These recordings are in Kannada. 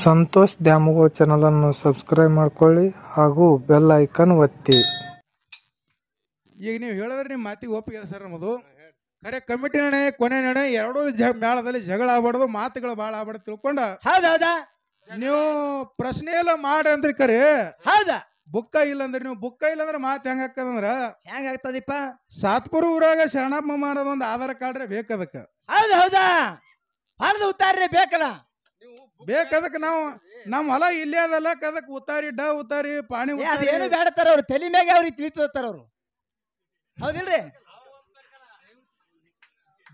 ಸಂತೋಷ್ ದ್ಯಾಮವ್ವ ಚಾನಲನ್ನು ಸಬ್ಸ್ಕ್ರೈಬ್ ಮಾಡ್ಕೊಳ್ಳಿ ಹಾಗೂ ಬೆಲ್ ಐಕನ್ ಒತ್ತಿ ಈಗ ನೀವು ಹೇಳಿದ್ರೆ ನಿಮ್ಮ ಮಾತಿಗೆ ಒಪ್ಪಿಗೆ ಸರ್ ನಮ್ಮದು ಖರೆ ಕಮಿಟಿ ನಡೆ ಕೊನೆ ನಡೆ ಎರಡೂ ಮೇಳದಲ್ಲಿ ಜಗಳ ಆಗ್ಬಾರ್ದು ಮಾತುಗಳು ಭಾಳ ಆಗ್ಬಾರ್ದು ತಿಳ್ಕೊಂಡ ಹೌದಾ ನೀವು ಪ್ರಶ್ನೆ ಎಲ್ಲ ಮಾಡಿ ಅಂದ್ರಿ ಕರೆ ಹೌದಾ ಬುಕ್ಕ ಇಲ್ಲ ಅಂದ್ರೆ ನೀವು ಬುಕ್ಕ ಇಲ್ಲ ಅಂದ್ರೆ ಮಾತು ಹೆಂಗ ಹಾಕದಂದ್ರ ಹೆಂಗ ಆಗ್ತದಿಪ್ಪ ಸಾತ್ಪುರ ಊರಾಗ ಶರಣಪ್ಪ ಮಾಡೋದೊಂದು ಆಧಾರ್ ಕಾರ್ಡ್ ರೇ ಬೇಕದಕ್ಕೆ ಹೌದಾ ಹೌದಾ ಹೊರದು ಉತ್ತಾರ್ರೆ ಬೇಕಲ್ಲ ಬೇಕದಕ್ಕೆ ನಾವು ನಮ್ಮ ಹೊಲ ಇಲ್ಲೇ ಅದಲ್ಲ ಅದಕ್ಕೆ ಉತ್ತಾರಿ ಡ ಉತ್ತಾರಿ ಪಾಣಿ ಅದೇನು ಬೇಡತಾರ ಅವ್ರು ತಲೆ ಮ್ಯಾಗ ಅವ್ರಿಗೆ ತಿಳಿತಾರ ಅವರು ಹೌದಿಲ್ರಿ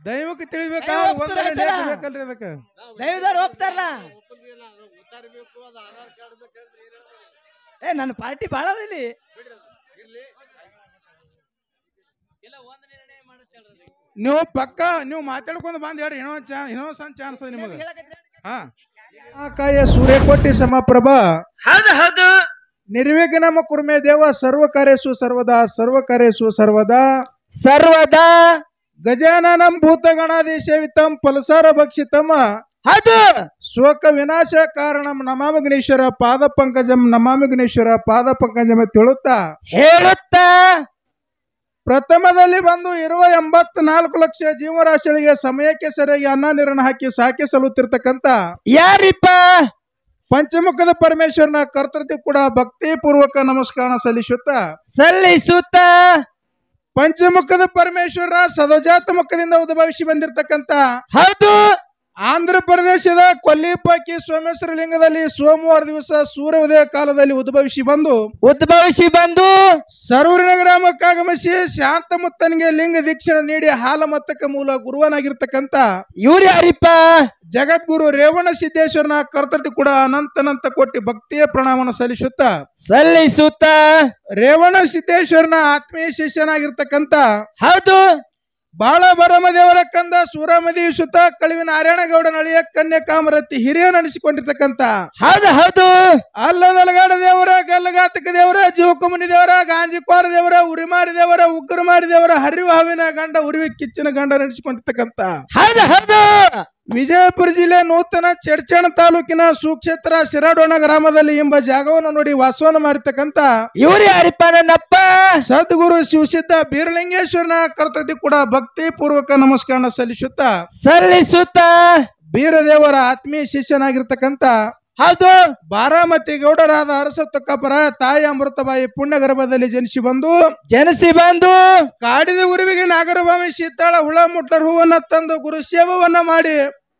ದೈವಕ್ಕೆ ತಿಳಿಬೇಕಾ ಅದಕ್ಕೆ ದೈವದವ್ರು ಹೋಗ್ತಾರಲ್ಲ ಏ ನನ್ನ ಪಾರ್ಟಿ ಭಾಳ ಅದಿಲ್ಲಿ ನೀವು ಪಕ್ಕ ನೀವು ಮಾತಾಡ್ಕೊಂಡು ಬಂದ್ ಹೇಳ್ರಿ ಏನೋ ಚಾನ್ಸ್ ಏನೋ ಸಣ್ಣ ಚಾನ್ಸ್ ಅದ ನಿಮಗೆ ಆಕಾಯ ಸೂರ್ಯಕೋಟಿ ಸಮಪ್ರಭ ಹೌದು ಹೌದು ನಿರ್ವಿಘ್ನಮ ಕುರ್ಮೆ ದೇವ ಸರ್ವ ಕಾರ್ಯಸು ಸರ್ವದಾ ಸರ್ವ ಕಾರ್ಯಸು ಸರ್ವದಾ ಸರ್ವದಾ ಗಜಾನನಂ ಸೇವಿತಂ ಫಲಸಾರ ಭಕ್ಷಿತಮ ಹೌದು ಶೋಕ ವಿನಾಶ ಕಾರಣಂ ನಮಾಮಗ್ನೇಶ್ವರ ಪಾದ ಪಂಕಜಂ ನಮಾಮಗ್ನೇಶ್ವರ ಪಾದ ಪಂಕಜಮ ತಿಳುತ್ತ ಹೇಳುತ್ತಾ ಪ್ರಥಮದಲ್ಲಿ ಬಂದು ಇರುವ ಎಂಬತ್ನಾಲ್ಕು ಲಕ್ಷ ಜೀವರಾಶಿಗಳಿಗೆ ಸಮಯಕ್ಕೆ ಸರಿಯಾಗಿ ಅನ್ನ ನೀರನ್ನು ಹಾಕಿ ಸಾಕಿ ಸಲ್ಲುತ್ತಿರ್ತಕ್ಕಂತ ಯಾರಿಪ್ಪ ಪಂಚಮುಖದ ಪರಮೇಶ್ವರನ ಕರ್ತೃತಿ ಕೂಡ ಭಕ್ತಿ ಪೂರ್ವಕ ನಮಸ್ಕಾರ ಸಲ್ಲಿಸುತ್ತ ಸಲ್ಲಿಸುತ್ತ ಪಂಚಮುಖದ ಪರಮೇಶ್ವರ ಸದಜಾತ ಮುಖದಿಂದ ಉದ್ಭವಿಸಿ ಬಂದಿರತಕ್ಕಂತ ಹೌದು ಆಂಧ್ರ ಪ್ರದೇಶದ ಕೊಲ್ಲಿಪಾಕಿ ಸೋಮೇಶ್ವರ ಲಿಂಗದಲ್ಲಿ ಸೋಮವಾರ ದಿವಸ ಸೂರ್ಯೋದಯ ಕಾಲದಲ್ಲಿ ಉದ್ಭವಿಸಿ ಬಂದು ಉದ್ಭವಿಸಿ ಬಂದು ಸರೂರಿನ ಗ್ರಾಮಕ್ಕಾಗಮಿಸಿ ಶಾಂತ ಲಿಂಗ ದೀಕ್ಷೆ ನೀಡಿ ಹಾಲ ಮತ್ತಕ ಮೂಲ ಗುರುವನಾಗಿರ್ತಕ್ಕಂತ ಇವ್ರು ಯಾರಿಪ್ಪ ಜಗದ್ಗುರು ರೇವಣ ಸಿದ್ದೇಶ್ವರನ ಕರ್ತೃತಿ ಕೂಡ ಅನಂತನಂತ ಅನಂತ ಕೊಟ್ಟಿ ಭಕ್ತಿಯ ಪ್ರಣಾಮನ ಸಲ್ಲಿಸುತ್ತ ಸಲ್ಲಿಸುತ್ತ ರೇವಣ ಸಿದ್ದೇಶ್ವರನ ಆತ್ಮೀಯ ಶಿಷ್ಯನಾಗಿರ್ತಕ್ಕಂತ ಹೌದು ಬಾಳ ದೇವರ ಕಂದ ಸೂರಮದಿ ಸುತ ಕಳುವಿ ನಾರಾಯಣಗೌಡ ನಳಿಯ ಕನ್ಯಾ ಕಾಮರತಿ ಹಿರಿಯ ನಡೆಸಿಕೊಂಡಿರ್ತಕ್ಕಂತ ಹೌದು ಹೌದು ನಲಗಾಡ ದೇವರ ಕಲ್ಲಗಾತಕ ದೇವರ ಜೀವಕುಮನಿ ದೇವರ ಗಾಂಜಿಕ್ವಾರ ದೇವರ ಉರಿಮಾರಿ ದೇವರ ಉಗ್ರಮಾರಿ ದೇವರ ಹರಿವಾವಿನ ಗಂಡ ಉರಿವಿ ಕಿಚ್ಚಿನ ಗಂಡ ನಡೆಸಿಕೊಂಡಿರ್ತಕ್ಕಂತ ಹೌದು ಹೌದು ವಿಜಯಪುರ ಜಿಲ್ಲೆ ನೂತನ ಚಡ್ಚಣ ತಾಲೂಕಿನ ಸುಕ್ಷೇತ್ರ ಶಿರಾಡೋಣ ಗ್ರಾಮದಲ್ಲಿ ಎಂಬ ಜಾಗವನ್ನು ನೋಡಿ ವಾಸವನ್ನು ಮಾಡಿರ್ತಕ್ಕಂತ ಇವರು ಯಾರಿಪ್ಪ ನನ್ನಪ್ಪ ಸದ್ಗುರು ಶಿವಸಿದ್ಧ ಬೀರಲಿಂಗೇಶ್ವರನ ಕರ್ತದಿ ಕೂಡ ಭಕ್ತಿ ಪೂರ್ವಕ ನಮಸ್ಕಾರ ಸಲ್ಲಿಸುತ್ತ ಸಲ್ಲಿಸುತ್ತ ಬೀರದೇವರ ಆತ್ಮೀಯ ಶಿಷ್ಯನಾಗಿರ್ತಕ್ಕಂಥ ಅದು ಬಾರಾಮತಿ ಗೌಡರಾದ ಅರಸ ತಕ್ಕಪರ ತಾಯಿ ಅಮೃತಬಾಯಿ ಪುಣ್ಯ ಗರ್ಭದಲ್ಲಿ ಜನಿಸಿ ಬಂದು ಜನಿಸಿ ಬಂದು ಕಾಡಿದ ಗುರುವಿಗೆ ನಾಗರಭಾವಿ ಶೀತಾಳ ಹುಳ ಮುಟ್ಟರ್ ಹೂವನ್ನ ತಂದು ಗುರು ಸೇವವನ್ನ ಮಾಡಿ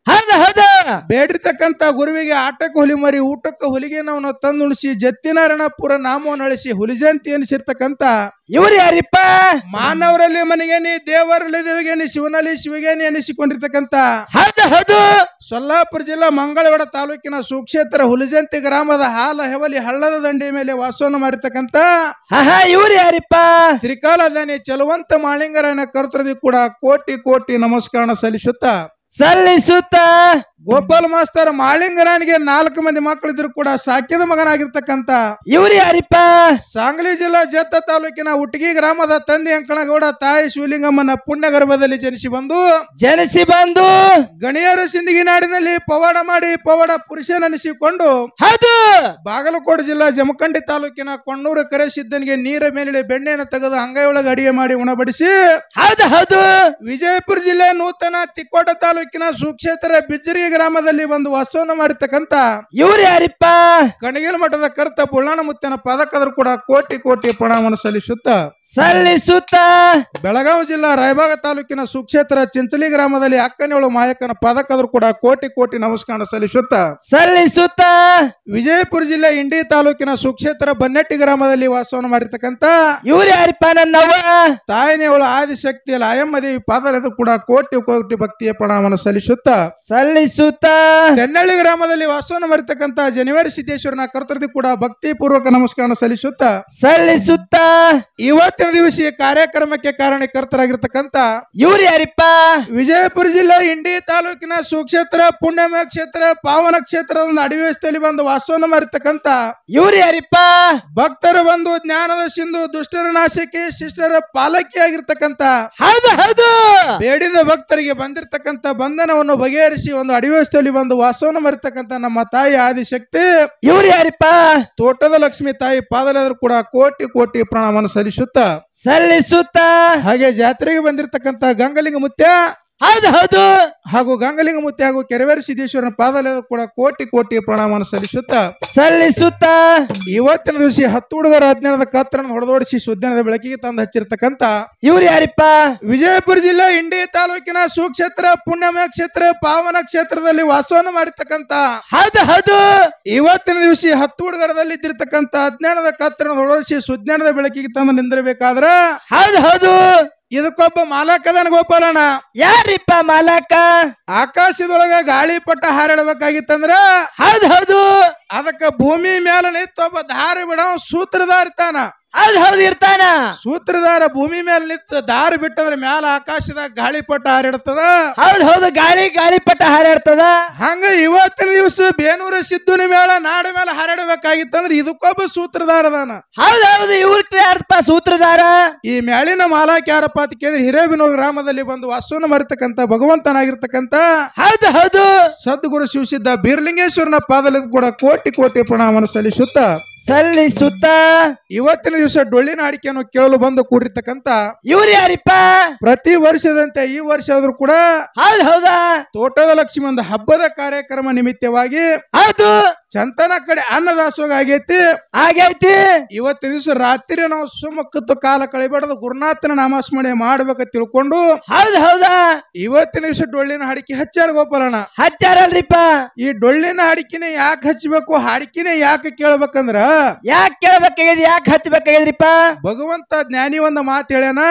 ಹೌದು ಹೌದು ಬೇಡಿರ್ತಕ್ಕಂತ ಗುರುವಿಗೆ ಆಟಕ್ಕೆ ಹುಲಿ ಮರಿ ಊಟಕ್ಕೆ ಹುಲಿಗೆ ತಂದು ಉಣಿಸಿ ಜತ್ತಿನಾರಾಯಣಪುರ ನಾಮವನ್ನು ಅಳಿಸಿ ಜಯಂತಿ ಎನಿಸಿರ್ತಕ್ಕಂತ ಇವರು ಯಾರಿಪ್ಪ ಮಾನವರಲ್ಲಿ ಮನೆಗೇನಿ ದೇವರಲ್ಲಿ ದೇವಿಗೇನಿ ಶಿವನಲ್ಲಿ ಶಿವಗೇನಿ ಎನಿಸಿಕೊಂಡಿರ್ತಕ್ಕಂತ ಹೌದು ಹೌದು ಸೊಲ್ಲಾಪುರ ಜಿಲ್ಲಾ ಮಂಗಳವಾಡ ತಾಲೂಕಿನ ಸುಕ್ಷೇತ್ರ ಹುಲಿಜಂತಿ ಗ್ರಾಮದ ಹಾಲ ಹೆವಲಿ ಹಳ್ಳದ ದಂಡಿ ಮೇಲೆ ವಾಸವನ್ನು ಮಾಡಿರ್ತಕ್ಕಂಥ ಇವ್ರು ಯಾರಿಪ್ಪ ತ್ರಿಕಾಲದಾನಿ ಚಲವಂತ ಮಾಳಿಂಗರನ ಕರ್ತೃದಿ ಕೂಡ ಕೋಟಿ ಕೋಟಿ ನಮಸ್ಕಾರ ಸಲ್ಲಿಸುತ್ತಾ ಸಲ್ಲಿಸುತ್ತ ಗೋಪಾಲ್ ಮಾಸ್ತರ್ ಮಾಳಿಂಗರಾನಿಗೆ ನಾಲ್ಕು ಮಂದಿ ಮಕ್ಕಳಿದ್ರು ಕೂಡ ಸಾಕಿದ ಮಗನಾಗಿರ್ತಕ್ಕಂತ ಇವ್ರಿ ಯಾರಿಪ್ಪ ಸಾಂಗ್ಲಿ ಜಿಲ್ಲಾ ಜತ್ತ ತಾಲೂಕಿನ ಉಟ್ಗಿ ಗ್ರಾಮದ ತಂದೆ ಅಂಕಣಗೌಡ ತಾಯಿ ಶಿವಲಿಂಗಮ್ಮನ ಪುಣ್ಯ ಗರ್ಭದಲ್ಲಿ ಜನಿಸಿ ಬಂದು ಜನಿಸಿ ಬಂದು ಗಣಿಯರ ಸಿಂದಗಿ ನಾಡಿನಲ್ಲಿ ಪವಾಡ ಮಾಡಿ ಪವಾಡ ಪುರುಷನನಿಸಿಕೊಂಡು ಹೌದು ಬಾಗಲಕೋಟೆ ಜಿಲ್ಲಾ ಜಮಖಂಡಿ ತಾಲೂಕಿನ ಕೊಣ್ಣೂರು ಕರೆಸಿದ್ದನಿಗೆ ನೀರ ಮೇಲೆ ಬೆಣ್ಣೆಯನ್ನು ತೆಗೆದು ಒಳಗೆ ಅಡಿಗೆ ಮಾಡಿ ಉಣಬಡಿಸಿ ಹೌದು ಹೌದು ವಿಜಯಪುರ ಜಿಲ್ಲೆ ನೂತನ ತಿಕ್ಕೋಟ ತಾಲೂಕು ತಾಲೂಕಿನ ಸುಕ್ಷೇತ್ರ ಬಿಜರಿ ಗ್ರಾಮದಲ್ಲಿ ಒಂದು ವಾಸವನ್ನು ಮಾಡಿರ್ತಕ್ಕಂತ ಇವ್ರ ಯಾರಿಪ್ಪ ಕಣಗಿಲ್ ಮಠದ ಕರ್ತ ಬುಳ್ಳಾಣ ಮುತ್ತನ ಪದಕದ್ರು ಕೂಡ ಕೋಟಿ ಕೋಟಿ ಪ್ರಣಾಮನ ಸಲ್ಲಿಸುತ್ತ ಸಲ್ಲಿಸುತ್ತ ಬೆಳಗಾವಿ ಜಿಲ್ಲಾ ರಾಯಭಾಗ ತಾಲೂಕಿನ ಸುಕ್ಷೇತ್ರ ಚಿಂಚಲಿ ಗ್ರಾಮದಲ್ಲಿ ಅಕ್ಕನೇಳು ಮಾಯಕನ ಪದಕದ್ರು ಕೂಡ ಕೋಟಿ ಕೋಟಿ ನಮಸ್ಕಾರ ಸಲ್ಲಿಸುತ್ತ ಸಲ್ಲಿಸುತ್ತ ವಿಜಯಪುರ ಜಿಲ್ಲೆ ಇಂಡಿ ತಾಲೂಕಿನ ಸುಕ್ಷೇತ್ರ ಬನ್ನೆಟ್ಟಿ ಗ್ರಾಮದಲ್ಲಿ ವಾಸವನ್ನು ಮಾಡಿರ್ತಕ್ಕಂತ ಇವ್ರು ಯಾರಿಪ್ಪ ನನ್ನವ ತಾಯಿನೇವಳು ಆದಿಶಕ್ತಿಯಲ್ಲಿ ಅಯಮ್ಮದೇವಿ ದೇವಿ ಕೂಡ ಕೋಟಿ ಕೋಟಿ ಭಕ್ತಿಯ ಪ್ರಣಾಮ ನಮಸ್ಕಾರವನ್ನು ಸಲ್ಲಿಸುತ್ತಾ ಸಲ್ಲಿಸುತ್ತ ಚೆನ್ನಳ್ಳಿ ಗ್ರಾಮದಲ್ಲಿ ವಾಸವನ್ನು ಮರಿತಕ್ಕಂತ ಜನವರಿ ಸಿದ್ದೇಶ್ವರನ ಕರ್ತೃತಿ ಕೂಡ ಭಕ್ತಿ ಪೂರ್ವಕ ನಮಸ್ಕಾರ ಸಲ್ಲಿಸುತ್ತಾ ಸಲ್ಲಿಸುತ್ತ ಇವತ್ತಿನ ದಿವಸ ಕಾರ್ಯಕ್ರಮಕ್ಕೆ ಕಾರಣಕರ್ತರಾಗಿರ್ತಕ್ಕಂತ ಇವ್ರು ಯಾರಿಪ್ಪ ವಿಜಯಪುರ ಜಿಲ್ಲೆ ಇಂಡಿ ತಾಲೂಕಿನ ಸುಕ್ಷೇತ್ರ ಪುಣ್ಯಮ ಕ್ಷೇತ್ರ ಪಾವನ ಕ್ಷೇತ್ರದ ಅಡವಿ ಬಂದು ವಾಸವನ್ನು ಮರಿತಕ್ಕಂತ ಇವ್ರು ಯಾರಿಪ್ಪ ಭಕ್ತರು ಬಂದು ಜ್ಞಾನದ ಸಿಂಧು ದುಷ್ಟರ ನಾಶಕ್ಕೆ ಶಿಷ್ಟರ ಪಾಲಕಿ ಆಗಿರ್ತಕ್ಕಂತ ಹೌದು ಹೌದು ಬೇಡಿದ ಭಕ್ತರಿಗೆ ಬಂದಿರತಕ್ಕಂತ ಬಂಧನವನ್ನು ಬಗೆಹರಿಸಿ ಒಂದು ಅಡಿವ್ಯವಸ್ಥೆಯಲ್ಲಿ ಬಂದು ವಾಸವನ್ನು ಮರಿತಕ್ಕಂತ ನಮ್ಮ ತಾಯಿ ಆದಿಶಕ್ತಿ ಇವ್ರು ಯಾರಿಪ್ಪ ತೋಟದ ಲಕ್ಷ್ಮಿ ತಾಯಿ ಪಾದಲಾದ್ರು ಕೂಡ ಕೋಟಿ ಕೋಟಿ ಪ್ರಣಾಮವನ್ನು ಸಲ್ಲಿಸುತ್ತ ಸಲ್ಲಿಸುತ್ತ ಹಾಗೆ ಜಾತ್ರೆಗೆ ಬಂದಿರತಕ್ಕಂತ ಗಂಗಲಿಂಗ ಮುತ್ಯ ಹೌದು ಹೌದು ಹಾಗೂ ಗಂಗಲಿಂಗ ಮುತ್ತಿ ಹಾಗೂ ಕೆರೆವೇರಿ ಸಿದ್ದೇಶ್ವರನ ಪಾದಲೆ ಕೂಡ ಕೋಟಿ ಕೋಟಿ ಪ್ರಣಾಮವನ್ನು ಸಲ್ಲಿಸುತ್ತ ಸಲ್ಲಿಸುತ್ತ ಇವತ್ತಿನ ದಿವಸ ಹತ್ತು ಹುಡುಗರ ಹದಿನೇಳದ ಕತ್ತರನ್ನು ಹೊಡೆದೋಡಿಸಿ ಸುಜ್ಞಾನದ ಬೆಳಕಿಗೆ ತಂದು ಹಚ್ಚಿರ್ತಕ್ಕಂತ ಇವ್ರು ಯಾರಿಪ್ಪ ವಿಜಯಪುರ ಜಿಲ್ಲೆ ಇಂಡಿ ತಾಲೂಕಿನ ಸುಕ್ಷೇತ್ರ ಪುಣ್ಯಮಯ ಕ್ಷೇತ್ರ ಪಾವನ ಕ್ಷೇತ್ರದಲ್ಲಿ ವಾಸವನ್ನು ಮಾಡಿರ್ತಕ್ಕಂತ ಹೌದು ಹೌದು ಇವತ್ತಿನ ದಿವಸ ಹತ್ತು ಹುಡುಗರದಲ್ಲಿ ಇದ್ದಿರ್ತಕ್ಕಂತ ಹದಿನೇಳದ ಕತ್ತರನ್ನು ಹೊಡೆದೋಡಿಸಿ ಸುಜ್ಞಾನದ ಬೆಳಕಿಗೆ ತಂದು ನಿಂದಿರಬೇಕಾದ್ರೆ ಹೌದು ಹೌದು ಇದಕ್ಕೊಬ್ಬ ಮಾಲಕದನ್ ಗೋಪಾಲಣ್ಣ ಯಾರಿಪ್ಪ ಮಾಲಕ ಆಕಾಶದೊಳಗ ಪಟ್ಟ ಹಾರಾಡಬೇಕಾಗಿತ್ತಂದ್ರ ಹೌದ್ ಹೌದು ಅದಕ್ಕ ಭೂಮಿ ಮ್ಯಾಲ ಒಬ್ಬ ದಾರಿ ಬಿಡ ಸೂತ್ರದಾರಿತಾನ ಅದ್ ಹೌದು ಇರ್ತಾನ ಸೂತ್ರಧಾರ ಭೂಮಿ ಮೇಲೆ ನಿಂತ ದಾರಿ ಬಿಟ್ಟಂದ್ರೆ ಮ್ಯಾಲ ಆಕಾಶದಾಗ ಗಾಳಿಪಟ ಹಾರಿಡ್ತದ ಹೌದ್ ಹೌದು ಗಾಳಿ ಗಾಳಿಪಟ ಹಾರಾಡ್ತದ ಹಂಗ ಇವತ್ತಿನ ದಿವಸ ಬೇನೂರ ಸಿದ್ದುನ ಮೇಳ ನಾಡ ಮೇಲೆ ಅಂದ್ರೆ ಇದಕ್ಕೊಬ್ಬ ಸೂತ್ರಧಾರದಾನ ಹೌದ್ ಹೌದು ಇವ್ರ ಯಾರಪ್ಪ ಸೂತ್ರಧಾರ ಈ ಮೇಳಿನ ಮಾಲಾ ಯಾರಪ್ಪ ಅಂತ ಕೇಳಿದ್ರೆ ಹಿರೇಬಿನೂರು ಗ್ರಾಮದಲ್ಲಿ ಬಂದು ವಾಸುವನ್ನ ಮರಿತಕ್ಕಂತ ಭಗವಂತನಾಗಿರ್ತಕ್ಕಂತ ಹೌದು ಹೌದು ಸದ್ಗುರು ಶಿವಸಿದ್ದ ಬೀರ್ಲಿಂಗೇಶ್ವರನ ಪಾದಲ್ಲಿ ಕೂಡ ಕೋಟಿ ಕೋಟಿ ಪ್ರಣಾಮನ ಸಲ್ಲಿಸುತ್ತ ಸಲ್ಲಿಸುತ್ತ ಇವತ್ತಿನ ದಿವಸ ಡೊಳ್ಳಿನ ಅಡಿಕೆಯನ್ನು ಕೇಳಲು ಬಂದು ಕೂಡಿರ್ತಕ್ಕಂತ ಇವ್ರು ಯಾರಿಪ್ಪ ಪ್ರತಿ ವರ್ಷದಂತೆ ಈ ವರ್ಷ ಆದ್ರೂ ಕೂಡ ಹೌದಾ ತೋಟದ ಲಕ್ಷ್ಮಿ ಒಂದು ಹಬ್ಬದ ಕಾರ್ಯಕ್ರಮ ನಿಮಿತ್ತವಾಗಿ ಹೌದು ಚಂತನ ಕಡೆ ಅನ್ನದಾಸೋಗ ಆಗೈತಿ ಆಗೈತಿ ಇವತ್ತಿನ ದಿವಸ ರಾತ್ರಿ ನಾವು ಸುಮಕ್ಕತ್ತು ಕಾಲ ಕಳಿಬಾರ್ದು ಗುರುನಾಥನ ನಾಮಸ್ಮರಣೆ ಮಾಡ್ಬೇಕು ತಿಳ್ಕೊಂಡು ಹೌದ್ ಹೌದಾ ಇವತ್ತಿನ ದಿವಸ ಡೊಳ್ಳಿನ ಹಾಡಿಕೆ ಹಚ್ಚಾರ ಗೋಪಾಲಣ್ಣ ಹಚ್ಚಾರಲ್ರಿಪ್ಪ ಈ ಡೊಳ್ಳಿನ ಹಾಡಿಕೆನೆ ಯಾಕೆ ಹಚ್ಚಬೇಕು ಹಾಡಿಕೆನೆ ಯಾಕೆ ಕೇಳ್ಬೇಕಂದ್ರ ಯಾಕೆ ಕೇಳ್ಬೇಕಾಗ್ಯದ ಯಾಕೆ ಹಚ್ಚಬೇಕಾಗ್ಯದ್ರಿಪ್ಪ ಭಗವಂತ ಜ್ಞಾನಿ ಒಂದ್ ಮಾತು ಹೇಳೇನ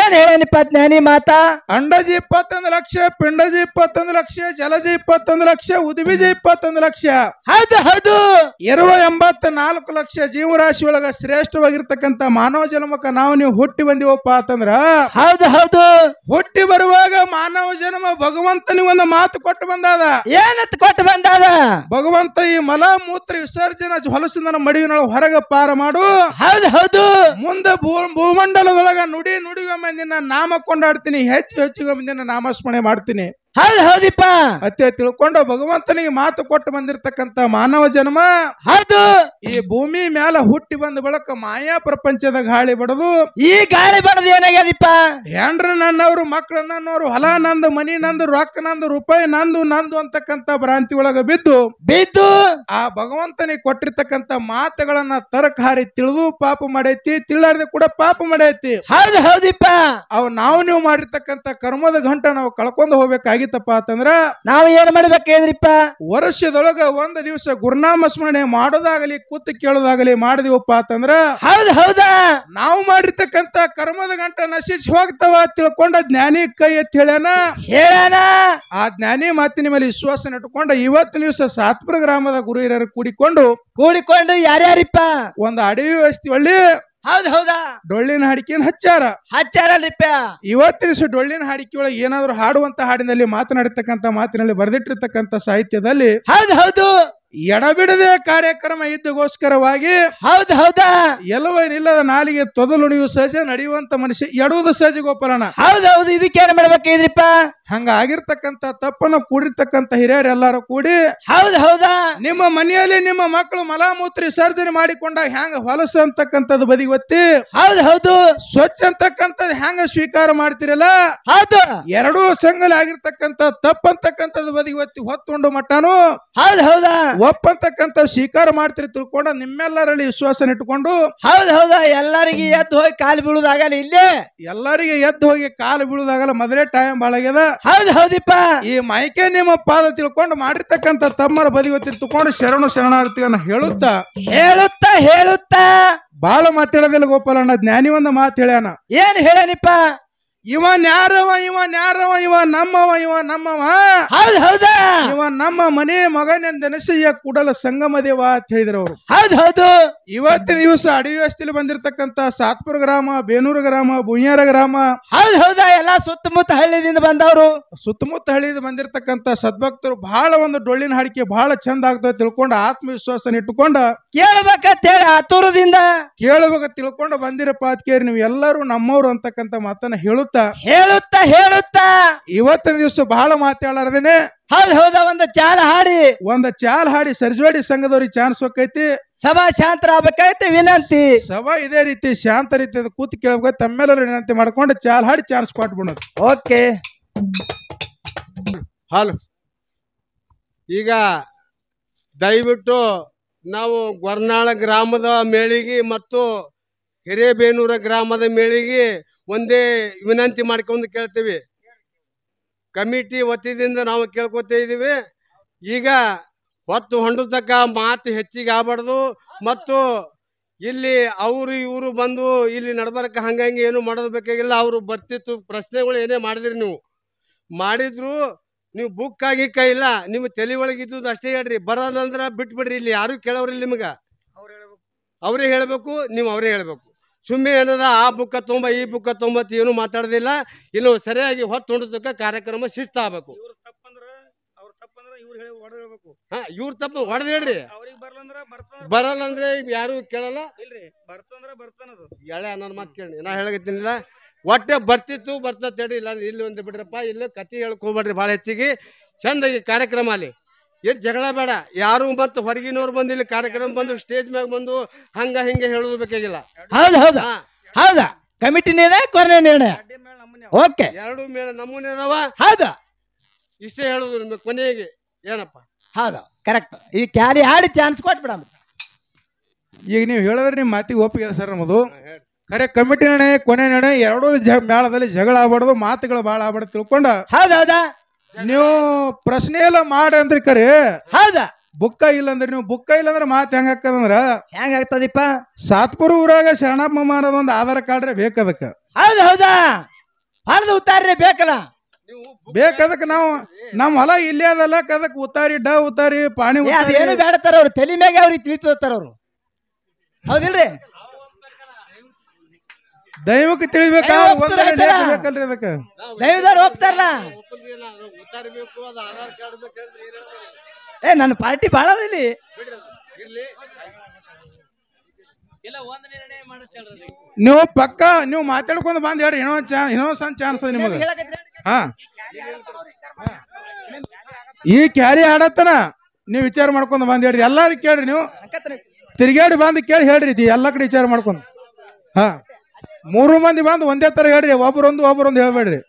ಏನ್ ಹೇಳೇನಿಪ್ಪ ಜ್ಞಾನಿ ಮಾತಾ ಅಂಡಜಿ ಇಪ್ಪತ್ತೊಂದು ಲಕ್ಷ ಪಿಂಡಜಿ ಇಪ್ಪತ್ತೊಂದು ಲಕ್ಷ ಜಲಜಿ ಇಪ್ಪತ್ತೊಂದು ಲಕ್ಷ ಉದ್ಬಿಜಿ ಇಪ್ಪತ್ತೊಂದು ಲಕ್ಷ ಹೌದು ಹೌದು ಇರುವ ಎಂಬತ್ತ ನಾಲ್ಕು ಲಕ್ಷ ಜೀವರಾಶಿ ಒಳಗ ಶ್ರೇಷ್ಠವಾಗಿರ್ತಕ್ಕಂತ ಮಾನವ ಜನ್ಮಕ್ಕ ನಾವು ನೀವು ಹುಟ್ಟಿ ಬಂದಿವಪ್ಪ ಅಂತಂದ್ರ ಹೌದು ಹೌದು ಹುಟ್ಟಿ ಬರುವಾಗ ಮಾನವ ಜನ್ಮ ಭಗವಂತನಿಗೆ ಒಂದು ಮಾತು ಕೊಟ್ಟು ಬಂದಾದ ಏನತ್ ಕೊಟ್ಟು ಬಂದಾದ ಭಗವಂತ ಈ ಮಲ ಮೂತ್ರ ವಿಸರ್ಜನೆ ಹೊಲಸಿನ ಮಡಿವಿನೊಳಗ ಹೊರಗ ಪಾರ ಮಾಡು ಹೌದು ಹೌದು ಮುಂದೆ ಭೂ ಭೂಮಂಡಲದೊಳಗ ನುಡಿ ನುಡಿಗೊಮ್ಮೆ ನಿನ್ನ ನಾಮ ಕೊಂಡಾಡ್ತೀನಿ ಹೆಚ್ಚು ಹೆಚ್ಚಿಗೊಮ್ಮೆ ನಿನ್ನ ನಾಮಸ್ಮರಣೆ ಮಾಡ್ತೀನಿ ಹೌದು ಹೌದಿಪ್ಪ ಅತ್ತೆ ತಿಳ್ಕೊಂಡು ಭಗವಂತನಿಗೆ ಮಾತು ಕೊಟ್ಟು ಬಂದಿರತಕ್ಕಂತ ಮಾನವ ಜನ್ಮ ಹೌದು ಈ ಭೂಮಿ ಮ್ಯಾಲ ಹುಟ್ಟಿ ಬಂದ ಬಳಕ ಮಾಯಾ ಪ್ರಪಂಚದ ಗಾಳಿ ಬಡದು ಈ ಗಾಳಿ ಬಡದು ಏನಾಗ್ಯದಿಪ್ಪ ಹೆಂಡ್ರ ನನ್ನವರು ಮಕ್ಳು ನನ್ನವರು ಹೊಲ ನಂದು ಮನಿ ನಂದು ರೊಕ್ಕ ನಂದು ರೂಪಾಯಿ ನಂದು ನಂದು ಅಂತಕ್ಕಂತ ಭ್ರಾಂತಿ ಒಳಗ ಬಿದ್ದು ಬಿದ್ದು ಆ ಭಗವಂತನಿಗೆ ಕೊಟ್ಟಿರ್ತಕ್ಕಂತ ಮಾತುಗಳನ್ನ ಹಾರಿ ತಿಳಿದು ಪಾಪ ಮಾಡೈತಿ ತಿಳಾರ್ದೆ ಕೂಡ ಪಾಪ ಮಾಡೈತಿ ಹೌದು ಹೌದಿಪ್ಪ ಅವ್ ನಾವು ನೀವು ಮಾಡಿರ್ತಕ್ಕಂತ ಕರ್ಮದ ಗಂಟ ನಾವು ಕಳ್ಕೊಂಡು ಹೋಗ್ಬೇಕಾಗಿ ಏನಾಗಿತ್ತಪ್ಪ ಅಂತಂದ್ರ ನಾವು ಏನ್ ವರ್ಷದೊಳಗ ಒಂದ್ ದಿವಸ ಗುರುನಾಮ ಸ್ಮರಣೆ ಮಾಡೋದಾಗಲಿ ಕೂತು ಕೇಳೋದಾಗಲಿ ಮಾಡಿದಿವಪ್ಪ ಅಂತಂದ್ರ ಹೌದ್ ಹೌದ ನಾವು ಮಾಡಿರ್ತಕ್ಕಂತ ಕರ್ಮದ ಗಂಟ ನಶಿಸಿ ಹೋಗ್ತವ ತಿಳ್ಕೊಂಡ ಜ್ಞಾನಿ ಕೈ ಎತ್ತಿ ಹೇಳ್ಯಾನ ಹೇಳೋಣ ಆ ಜ್ಞಾನಿ ಮಾತಿನ ಮೇಲೆ ವಿಶ್ವಾಸ ನೆಟ್ಕೊಂಡ ಇವತ್ತು ದಿವಸ ಸಾತ್ಪುರ ಗ್ರಾಮದ ಗುರು ಹಿರಿಯರು ಕೂಡಿಕೊಂಡು ಕೂಡಿಕೊಂಡು ಯಾರ್ಯಾರಿಪ್ಪ ಒಂದು ಅಡವಿ ವ್ಯವಸ್ಥೆ ಒಳ್ಳೆ ಹೌದ್ ಹೌದಾ ಡೊಳ್ಳಿನ ಹಾಡಿಕೆಯನ್ನು ಹಚ್ಚಾರ ಹಚ್ಚಾರಲ್ರಿಪ್ಪ ಇವತ್ತಿನ ಡೊಳ್ಳಿನ ಹಾಡಿಕೆ ಒಳಗೆ ಏನಾದ್ರು ಹಾಡುವಂತ ಹಾಡಿನಲ್ಲಿ ಮಾತನಾಡಿರ್ತಕ್ಕಂಥ ಮಾತಿನಲ್ಲಿ ಬರೆದಿಟ್ಟಿರ್ತಕ್ಕಂತ ಸಾಹಿತ್ಯದಲ್ಲಿ ಹೌದ್ ಹೌದು ಎಡಬಿಡದೆ ಕಾರ್ಯಕ್ರಮ ಇದ್ದಗೋಸ್ಕರವಾಗಿ ಹೌದ್ ಹೌದಾ ಎಲ್ಲವೇ ಇಲ್ಲದ ನಾಲಿಗೆ ತೊದಲುಣಿಯು ಸಹಜ ನಡೆಯುವಂತ ಮನುಷ್ಯ ಎಡುವುದು ಸಹಜ ಗೋಪಾಲಣ್ಣ ಹೌದ್ ಹೌದು ಇದಕ್ಕೇನು ಮಾಡ್ಬೇಕಿದ್ರಿಪ್ಪ ಹಂಗ ಆಗಿರ್ತಕ್ಕಂತ ತಪ್ಪನ್ನು ಕೂಡಿರ್ತಕ್ಕಂತ ಹಿರಿಯರು ಕೂಡಿ ಹೌದ್ ಹೌದಾ ನಿಮ್ಮ ಮನೆಯಲ್ಲಿ ನಿಮ್ಮ ಮಕ್ಕಳು ಮಲಾಮೂತ್ರಿ ಸರ್ಜನೆ ಮಾಡಿಕೊಂಡಾಗ ಹ್ಯಾಂಗ ಹೊಲಸ ಅಂತಕ್ಕಂಥದ್ದು ಬದಿ ಒತ್ತಿ ಹೌದ್ ಹೌದು ಸ್ವಚ್ಛ ಅಂತಕ್ಕಂಥದ್ದು ಹ್ಯಾಂಗ ಸ್ವೀಕಾರ ಮಾಡ್ತಿರಲ್ಲ ಹೌದು ಎರಡೂ ಸಂಘಲ್ ಆಗಿರ್ತಕ್ಕಂಥ ತಪ್ಪಂತಕ್ಕಂಥದ್ದು ಬದಿ ಒತ್ತಿ ಹೊತ್ತುಂಡು ಮಟ್ಟನು ಹೌದ್ ಹೌದಾ ಒಪ್ಪಂತಕ್ಕಂಥ ಸ್ವೀಕಾರ ಮಾಡ್ತೀರಿ ತಿಳ್ಕೊಂಡ ನಿಮ್ಮೆಲ್ಲರಲ್ಲಿ ವಿಶ್ವಾಸ ಇಟ್ಕೊಂಡು ಹೌದ್ ಹೌದಾ ಎಲ್ಲರಿಗೆ ಎದ್ದು ಹೋಗಿ ಕಾಲು ಬೀಳುದಾಗಲ್ಲ ಇಲ್ಲೇ ಎಲ್ಲರಿಗೆ ಎದ್ದು ಹೋಗಿ ಕಾಲು ಬೀಳುದಾಗಲ್ಲ ಮೊದಲೇ ಟೈಮ್ ಬಾಳಾಗ್ಯದ ಹೌದ್ ಹೌದಿಪ್ಪ ಈ ಮೈಕೆ ನಿಮ್ಮ ಪಾದ ತಿಳ್ಕೊಂಡು ಮಾಡಿರ್ತಕ್ಕಂಥ ತಮ್ಮರ ಬದಿಗೆ ತಿಳ್ಕೊಂಡು ಶರಣು ಶರಣಾರ್ಥಿಗಳನ್ನ ಹೇಳುತ್ತಾ ಹೇಳುತ್ತಾ ಹೇಳುತ್ತಾ ಬಾಳ ಮಾತಾಡೋದಿಲ್ಲ ಗೋಪಾಲಣ್ಣ ಜ್ಞಾನಿ ಒಂದು ಮಾತು ಹೇಳ್ಯಾನ ಏನ್ ಹೇಳಿಪ್ಪ ಇವ ನ್ಯಾರವ ಇವ ನ್ಯಾರವ ಇವ ನಮ್ಮವ ಇವ ನಮ್ಮವ ಹೌದ್ ಹೌದ ಇವ ನಮ್ಮ ಮನೆ ಮಗನೆಂದೆನಸಿಯ ಕೂಡಲ ಸಂಗಮ ದೇವ ಅಂತ ಹೇಳಿದ್ರು ಅವರು ಹೌದ್ ಇವತ್ತಿನ ದಿವಸ ವ್ಯವಸ್ಥೆಯಲ್ಲಿ ಬಂದಿರತಕ್ಕಂತ ಸಾತ್ಪುರ ಗ್ರಾಮ ಬೇನೂರು ಗ್ರಾಮ ಬುಯ್ಯಾರ ಗ್ರಾಮ ಹೌದ್ ಹೌದಾ ಎಲ್ಲಾ ಸುತ್ತಮುತ್ತ ಹಳ್ಳಿದಿಂದ ಬಂದವರು ಸುತ್ತಮುತ್ತ ಹಳ್ಳಿಯಿಂದ ಬಂದಿರತಕ್ಕಂತ ಸದ್ಭಕ್ತರು ಬಹಳ ಒಂದು ಡೊಳ್ಳಿನ ಹಾಡಿಕೆ ಬಹಳ ಚಂದ ಆಗ್ತದೆ ತಿಳ್ಕೊಂಡು ಆತ್ಮವಿಶ್ವಾಸನ ಇಟ್ಟುಕೊಂಡ ಕೇಳಬೇಕಂತ ಹೇಳಿ ಆತುರದಿಂದ ಕೇಳಬೇಕ ತಿಳ್ಕೊಂಡು ಬಂದಿರಪ್ಪ ಅದಕ್ಕೆ ನೀವು ಎಲ್ಲರೂ ನಮ್ಮವ್ರು ಅಂತಕ್ಕಂತ ಮಾತನ್ನ ಹೇಳುತ್ತ ಹೇಳುತ್ತಾ ಹೇಳುತ್ತಾ ಹೇಳುತ್ತ ಇವತ್ತಿನ ದಿವಸ ಬಹಳ ಮಾತಾಡಾರ್ದೇನೆ ಹೌದ್ ಹೌದ ಒಂದ ಚಾಲ್ ಹಾಡಿ ಒಂದ್ ಚಾಲ್ ಹಾಡಿ ಸರ್ಜೋಡಿ ಸಂಘದವ್ರಿಗೆ ಚಾನ್ಸ್ ಹೋಗೈತಿ ಸಭಾ ಶಾಂತರ ಆಗ್ಬೇಕೈತಿ ವಿನಂತಿ ಸಭಾ ಇದೇ ರೀತಿ ಶಾಂತ ರೀತಿ ಕೂತ್ ಕೇಳಬೇಕು ತಮ್ಮೆಲ್ಲರ ವಿನಂತಿ ಮಾಡ್ಕೊಂಡು ಚಾಲ್ ಹಾಡಿ ಚಾನ್ಸ್ ಕೊಟ್ಬಿಡೋದು ಓಕೆ ಹಲೋ ಈಗ ದಯವಿಟ್ಟು ನಾವು ಗೊರ್ನಾಳ ಗ್ರಾಮದ ಮೇಳಿಗೆ ಮತ್ತು ಹಿರೇಬೇನೂರ ಗ್ರಾಮದ ಮೇಳಿಗೆ ಒಂದೇ ವಿನಂತಿ ಮಾಡ್ಕೊಂಡು ಕೇಳ್ತೀವಿ ಕಮಿಟಿ ಒತ್ತಿದಿಂದ ನಾವು ಕೇಳ್ಕೊತ ಇದ್ದೀವಿ ಈಗ ಹೊತ್ತು ತಕ್ಕ ಮಾತು ಹೆಚ್ಚಿಗೆ ಆಗಬಾರ್ದು ಮತ್ತು ಇಲ್ಲಿ ಅವರು ಇವರು ಬಂದು ಇಲ್ಲಿ ನಡ್ಬಾರಕ್ಕೆ ಹಂಗಂಗೆ ಏನು ಮಾಡೋದು ಬೇಕಾಗಿಲ್ಲ ಅವರು ಬರ್ತಿತ್ತು ಪ್ರಶ್ನೆಗಳು ಏನೇ ಮಾಡಿದ್ರಿ ನೀವು ಮಾಡಿದ್ರು ನೀವು ಬುಕ್ ಆಗಿ ಕೈ ಇಲ್ಲ ನಿಮ್ಮ ತಲೆ ಒಳಗಿದ್ದು ಅಷ್ಟೇ ಹೇಳ್ರಿ ಬರೋದಂದ್ರೆ ಬಿಟ್ಬಿಡ್ರಿ ಇಲ್ಲಿ ಯಾರು ಅವ್ರು ನಿಮಗೆ ಅವರೇ ಹೇಳಬೇಕು ನೀವು ಅವರೇ ಹೇಳಬೇಕು ಸುಮ್ಮನೆ ಏನದ ಆ ಬುಕ್ಕ ತುಂಬ ಈ ಬುಕ್ಕ ತುಂಬತ್ ಏನು ಮಾತಾಡೋದಿಲ್ಲ ಇನ್ನು ಸರಿಯಾಗಿ ಹೊತ್ತು ಕಾರ್ಯಕ್ರಮ ಶಿಸ್ತಾಗಬೇಕು ಹಾ ಇವ್ರ ತಪ್ಪು ಹೊಡೆದೇಳ್ರಿ ಹೇಳ್ರಿ ಬರಲ್ಲ ಅಂದ್ರೆ ಯಾರು ಕೇಳಲ್ಲ ಎಳೆ ಅನ್ನೋದು ಮಾತು ಕೇಳಿ ನಾ ಹೇಳಿಲ್ಲ ಒಟ್ಟೆ ಬರ್ತಿತ್ತು ಹೇಳಿ ಇಲ್ಲ ಇಲ್ಲಿ ಒಂದು ಬಿಡ್ರಪ್ಪ ಇಲ್ಲ ಕತ್ತಿ ಹೇಳ್ಕೊಬೇಡ್ರಿ ಬಹಳ ಭಾಳ ಹೆಚ್ಚಿಗೆ ಚಂದಾಗಿ ಕಾರ್ಯಕ್ರಮ ಅಲ್ಲಿ ಏನು ಜಗಳ ಬೇಡ ಯಾರು ಮತ್ತು ಹೊರಗಿನವ್ರು ಬಂದು ಇಲ್ಲಿ ಕಾರ್ಯಕ್ರಮ ಬಂದು ಸ್ಟೇಜ್ ಮ್ಯಾಗ ಬಂದು ಹಂಗ ಹಿಂಗೆ ಹೇಳುದು ಬೇಕಾಗಿಲ್ಲ ಹೌದು ಹೌದು ಹೌದಾ ಕಮಿಟಿ ನಿರ್ಣಯ ಕೊನೆ ನಿರ್ಣಯ ಓಕೆ ಎರಡು ಮೇಲೆ ನಮೂನೆ ಅದಾವ ಹೌದ ಇಷ್ಟೇ ಹೇಳೋದು ನಿಮಗೆ ಕೊನೆಗೆ ಏನಪ್ಪ ಹೌದ ಕರೆಕ್ಟ್ ಈ ಕ್ಯಾರಿ ಆಡಿ ಚಾನ್ಸ್ ಕೊಟ್ಬಿಡಮ್ಮ ಈಗ ನೀವು ಹೇಳಿದ್ರೆ ನಿಮ್ಮ ಮಾತಿಗೆ ಒಪ್ಪಿಗೆ ಸರ್ ನಮ್ಮದು ಕರೆ ಕಮಿಟಿ ನಿರ್ಣಯ ಕೊನೆ ನಿರ್ಣಯ ಎರಡೂ ಜ ಮೇಳದಲ್ಲಿ ಜಗಳ ಆಗ್ಬಾರ್ದು ಮಾತುಗಳು ಭಾಳ ಆಗ್ಬಾರ್ದು ತಿಳ್ಕೊಂಡು ಹೌದೌದಾ ನೀವು ಪ್ರಶ್ನೆ ಎಲ್ಲ ಅಂದ್ರಿ ಕರೆ ಹೌದಾ ಬುಕ್ಕ ಇಲ್ಲಂದ್ರೆ ನೀವು ಬುಕ್ಕ ಇಲ್ಲಂದ್ರೆ ಮಾತು ಹೆಂಗ ಹಾಕದಂದ್ರ ಹೆಂಗ ಆಗ್ತದಿಪ್ಪ ಸಾತ್ಪುರ ಊರಾಗ ಶರಣಪ್ಪ ಮಾಡೋದೊಂದು ಒಂದು ಆಧಾರ್ ಕಾರ್ಡ್ ಬೇಕ ಬೇಕದಕ್ಕ ಹೌದ ಹೌದಾ ಉತ್ತಾರಿ ಉತ್ತಾರ್ರಿ ಬೇಕಲ್ಲ ಬೇಕದಕ್ ನಾವು ನಮ್ಮ ಹೊಲ ಇಲ್ಲೇ ಅದಲ್ಲ ಅದಕ್ಕೆ ಉತ್ತಾರಿ ಡ ಉತ್ತಾರಿ ಪಾಣಿ ಅದೇನು ಬೇಡತಾರ ಅವ್ರು ತಲೆ ಮ್ಯಾಗೆ ಅವ್ರಿಗೆ ತಿಳಿತಾರ ಅವ್ರು ಹೌದಿಲ್ರಿ ದೈವಕ್ಕೆ ತಿಳಿಬೇಕಾ ಅದಕ್ಕೆ ದೈವದವ್ರು ಹೋಗ್ತಾರಲ್ಲ ಏ ನನ್ನ ಪಾರ್ಟಿ ಭಾಳ ಇಲ್ಲಿ ನೀವು ಪಕ್ಕ ನೀವು ಮಾತಾಡ್ಕೊಂಡು ಬಂದ್ ಹೇಳ್ರಿ ಏನೋ ಏನೋ ಸಣ್ಣ ಚಾನ್ಸ್ ಅದ ನಿಮಗೆ ಹಾ ಈ ಕ್ಯಾರಿ ಆಡತ್ತನ ನೀವು ವಿಚಾರ ಮಾಡ್ಕೊಂಡು ಬಂದ್ ಹೇಳ್ರಿ ಎಲ್ಲಾರು ಕೇಳ್ರಿ ನೀವು ತಿರುಗಾಡಿ ಬಂದು ಕೇಳಿ ಹೇಳ್ರಿ ಎಲ್ಲ ಕಡೆ ವಿಚಾರ ಮಾಡ್ಕೊಂಡು ಹಾ ಮೂರು ಮಂದಿ ಬಂದು ಒಂದೇ ತರ ಹೇಳ್ರಿ ಒಬ್ರೊಂದು ಒಬ್ರೊಂದು ಹೇಳ್ಬೇಡ್ರಿ